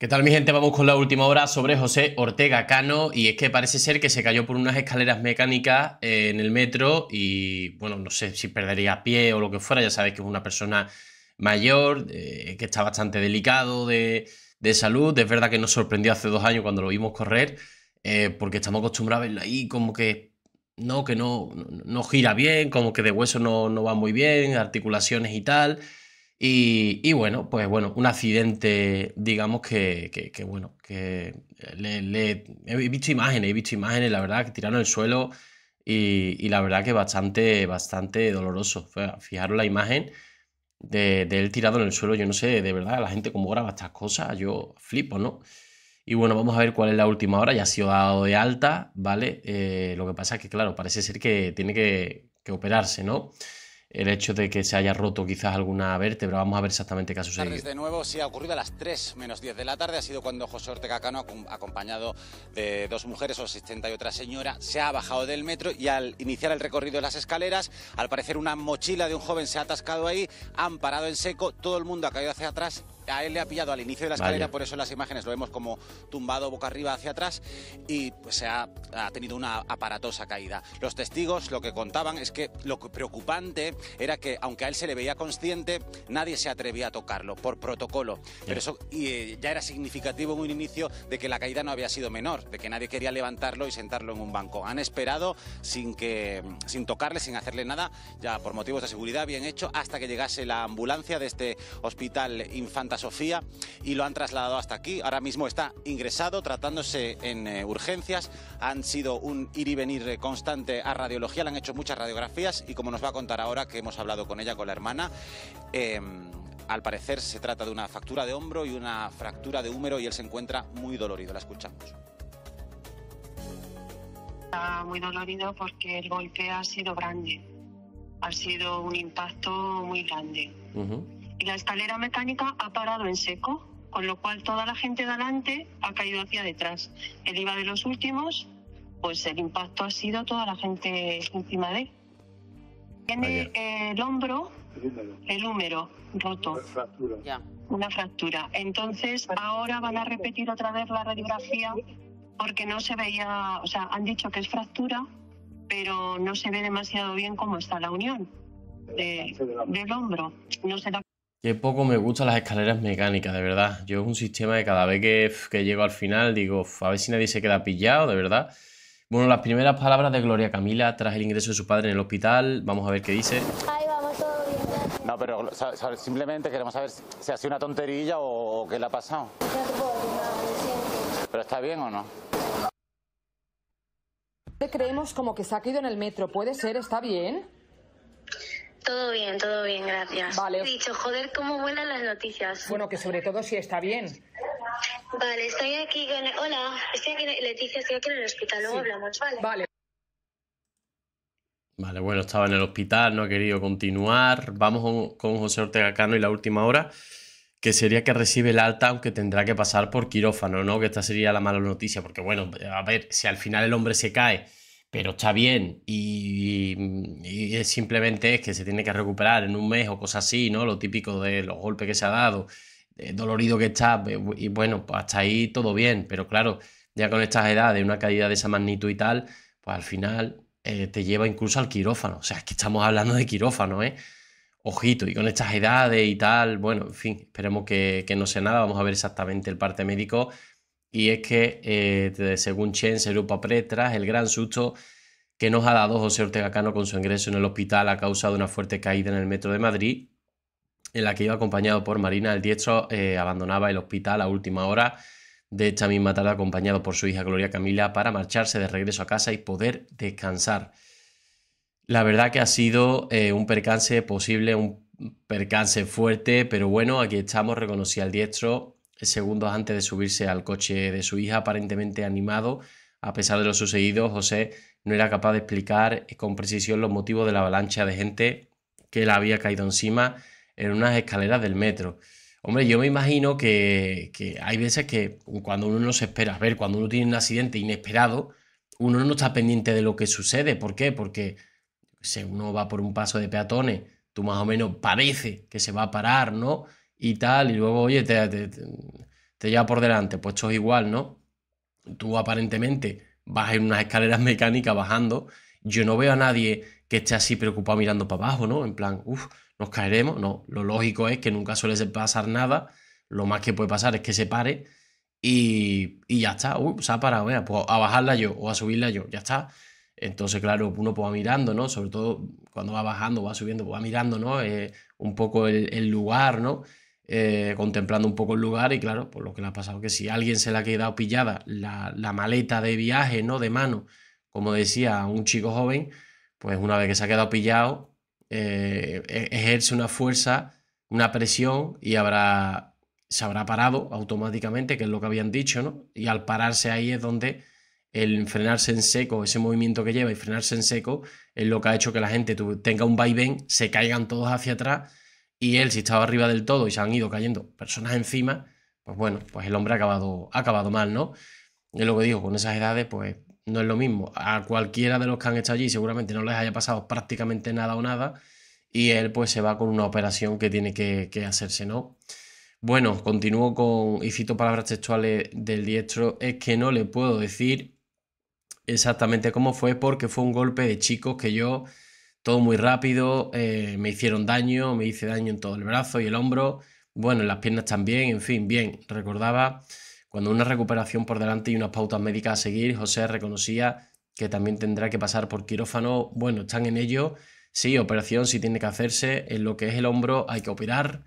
¿Qué tal mi gente? Vamos con la última hora sobre José Ortega Cano y es que parece ser que se cayó por unas escaleras mecánicas eh, en el metro y bueno, no sé si perdería pie o lo que fuera, ya sabéis que es una persona mayor, eh, que está bastante delicado de, de, salud, es verdad que nos sorprendió hace dos años cuando lo vimos correr, eh, porque estamos acostumbrados a verlo ahí como que no, que no, no gira bien, como que de hueso no, no va muy bien, articulaciones y tal. Y, bueno, pues bueno, un accidente, digamos que, que, bueno, que le, he visto imágenes, he visto imágenes, la verdad, que tiraron el suelo y, la verdad que bastante, bastante doloroso. Fijaros la imagen de, él tirado en el suelo, yo no sé, de verdad, la gente como graba estas cosas, yo flipo, ¿no? Y bueno, vamos a ver cuál es la última hora, ya ha sido dado de alta, ¿vale? Eh, lo que pasa es que, claro, parece ser que tiene que, que operarse, ¿no? el hecho de que se haya roto quizás alguna vértebra. Vamos a ver exactamente qué ha sucedido. de nuevo, se ha ocurrido a las 3 menos 10 de la tarde. Ha sido cuando José Ortega Cano, acompañado de dos mujeres, o 60 y otra señora, se ha bajado del metro y al iniciar el recorrido de las escaleras, al parecer una mochila de un joven se ha atascado ahí, han parado en seco, todo el mundo ha caído hacia atrás a él le ha pillado al inicio de la escalera, por eso las imágenes lo vemos como tumbado boca arriba hacia atrás y pues se ha, tenido una aparatosa caída. Los testigos lo que contaban es que lo preocupante era que, aunque a él se le veía consciente, nadie se atrevía a tocarlo por protocolo. Pero eso eh, ya era significativo en un inicio de que la caída no había sido menor, de que nadie quería levantarlo y sentarlo en un banco. Han esperado sin, que, sin tocarle, sin hacerle nada, ya por motivos de seguridad, bien hecho, hasta que llegase la ambulancia de este hospital Infanta Sofía y lo han trasladado hasta aquí. Ahora mismo está ingresado, tratándose en eh, urgencias. Han sido un ir y venir constante a radiología, le han hecho muchas radiografías y como nos va a contar ahora que hemos hablado con ella, con la hermana, em, al parecer se trata de una factura de hombro y una fractura de húmero y él se encuentra muy dolorido. La escuchamos. Está muy dolorido porque el golpe ha sido grande. Ha sido un impacto muy grande y la escalera mecánica ha parado en seco, con lo cual toda la gente de adelante ha caído hacia detrás. El iba de los últimos, pues el impacto ha sido toda la gente encima de él. Tiene el hombro, el húmero roto. Una fractura. Una fractura. Entonces ahora van a repetir otra vez la radiografía porque no se veía, o sea, han dicho que es fractura, pero no se ve demasiado bien cómo está la unión del hombro. No se Qué poco me gustan las escaleras mecánicas, de verdad. Yo es un sistema de cada vez que, que llego al final digo, a ver si nadie se queda pillado, de verdad. Bueno, las primeras palabras de Gloria Camila tras el ingreso de su padre en el hospital. Vamos a ver qué dice. Ahí vamos, todo bien. No, pero simplemente queremos saber si ha sido una tonterilla o, qué le ha pasado. ¿Pero está bien o no? ¿Qué creemos como que se ha caído en el metro. ¿Puede ser? ¿Está bien? Todo bien, todo bien, gracias. Vale. He dicho, joder, cómo vuelan las noticias. Bueno, que sobre todo si está bien. Vale, estoy aquí con... Hola, estoy aquí, Leticia, estoy aquí en el hospital, luego hablamos, ¿vale? Vale. Vale, bueno, estaba en el hospital, no ha querido continuar. Vamos con José Ortega Cano y la última hora, que sería que recibe el alta, aunque tendrá que pasar por quirófano, ¿no? Que esta sería la mala noticia, porque bueno, a ver, si al final el hombre se cae pero está bien y, simplemente es que se tiene que recuperar en un mes o cosas así, ¿no? Lo típico de los golpes que se ha dado, dolorido que está, pues, y bueno, pues hasta ahí todo bien, pero claro, ya con estas edades, una caída de esa magnitud y tal, pues al final eh, te lleva incluso al quirófano, o sea, es que estamos hablando de quirófano, ¿eh? Ojito, y con estas edades y tal, bueno, en fin, esperemos que, que no sea nada, vamos a ver exactamente el parte médico y es que, eh, según Chen Europa Pretras, el gran susto que nos ha dado José Ortega Cano con su ingreso en el hospital ha causado una fuerte caída en el metro de Madrid, en la que iba acompañado por Marina, el diestro eh, abandonaba el hospital a última hora de esta misma tarde acompañado por su hija Gloria Camila para marcharse de regreso a casa y poder descansar. La verdad que ha sido eh, un percance posible, un percance fuerte, pero bueno, aquí estamos, reconocí al diestro, segundos antes de subirse al coche de su hija, aparentemente animado. A pesar de lo sucedido, José no era capaz de explicar con precisión los motivos de la avalancha de gente que le había caído encima en unas escaleras del metro. Hombre, yo me imagino que, que, hay veces que cuando uno no se espera, a ver, cuando uno tiene un accidente inesperado, uno no está pendiente de lo que sucede. ¿Por qué? Porque si uno va por un paso de peatones, tú más o menos parece que se va a parar, ¿no? y tal, y luego, oye, te, lleva por delante. Pues esto es igual, ¿no? Tú aparentemente vas en unas escaleras mecánicas bajando. Yo no veo a nadie que esté así preocupado mirando para abajo, ¿no? En plan, uff, nos caeremos. No, lo lógico es que nunca suele pasar nada. Lo más que puede pasar es que se pare y, ya está. Uy, se ha parado, vea, pues a bajarla yo o a subirla yo, ya está. Entonces, claro, uno pues va mirando, ¿no? Sobre todo cuando va bajando, va subiendo, pues va mirando, ¿no? Eh, un poco el lugar, ¿no? Eh, contemplando un poco el lugar y claro, por lo que le ha pasado, que si alguien se le ha quedado pillada la, maleta de viaje, ¿no? De mano, como decía un chico joven, pues una vez que se ha quedado pillado, eh, e-, ejerce una fuerza, una presión y habrá, se habrá parado automáticamente, que es lo que habían dicho, ¿no? Y al pararse ahí es donde el frenarse en seco, ese movimiento que lleva y frenarse en seco, es lo que ha hecho que la gente tenga un vaivén, se caigan todos hacia atrás y él si estaba arriba del todo y se han ido cayendo personas encima, pues bueno, pues el hombre ha acabado, acabado mal, ¿no? Y lo que digo, con esas edades, pues no es lo mismo. A cualquiera de los que han estado allí seguramente no les haya pasado prácticamente nada o nada y él pues se va con una operación que tiene que, que hacerse, ¿no? Bueno, continúo con, y cito palabras textuales del diestro, es que no le puedo decir exactamente cómo fue porque fue un golpe de chicos que yo todo muy rápido, eh, me hicieron daño, me hice daño en todo el brazo y el hombro, bueno, en las piernas también, en fin, bien, recordaba cuando una recuperación por delante y unas pautas médicas a seguir, José reconocía que también tendrá que pasar por quirófano, bueno, están en ello, sí, operación sí tiene que hacerse, en lo que es el hombro hay que operar,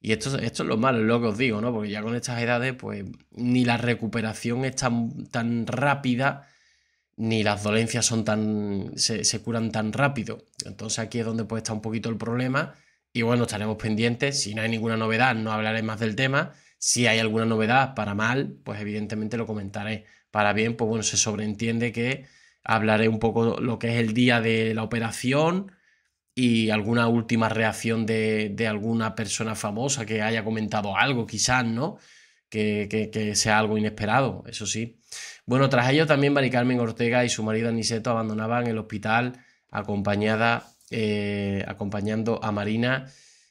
y esto, esto es lo malo, es lo que os digo, ¿no? Porque ya con estas edades, pues ni la recuperación es tan, tan rápida ni las dolencias son tan, se, curan tan rápido. Entonces aquí es donde puede estar un poquito el problema y bueno, estaremos pendientes. Si no hay ninguna novedad, no hablaré más del tema. Si hay alguna novedad para mal, pues evidentemente lo comentaré. Para bien, pues bueno, se sobreentiende que hablaré un poco lo que es el día de la operación y alguna última reacción de, de alguna persona famosa que haya comentado algo, quizás, ¿no? que, que sea algo inesperado, eso sí. Bueno, tras ello también Mari Carmen Ortega y su marido Aniseto abandonaban el hospital acompañada, eh, acompañando a Marina,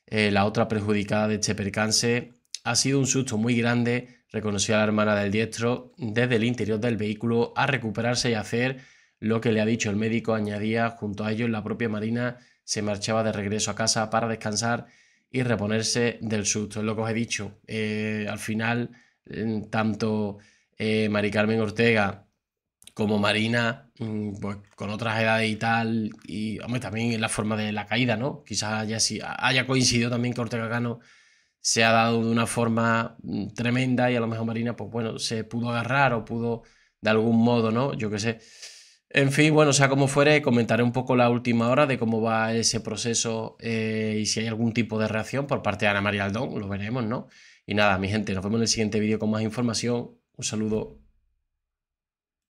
eh, la otra perjudicada de este percance. Ha sido un susto muy grande, reconoció a la hermana del diestro, desde el interior del vehículo a recuperarse y hacer lo que le ha dicho el médico, añadía junto a ellos la propia Marina se marchaba de regreso a casa para descansar y reponerse del susto. Es lo que os he dicho. Eh, al final, tanto eh, Mari Carmen Ortega como Marina, mm, pues, con otras edades y tal, y hombre, también en la forma de la caída, ¿no? Quizás haya, haya coincidido también que Ortega Cano se ha dado de una forma mm, tremenda y a lo mejor Marina, pues bueno, se pudo agarrar o pudo de algún modo, ¿no? Yo qué sé. En fin, bueno, sea como fuere, comentaré un poco la última hora de cómo va ese proceso eh, y si hay algún tipo de reacción por parte de Ana María Aldón, lo veremos, ¿no? Y nada, mi gente, nos vemos en el siguiente vídeo con más información. Un saludo.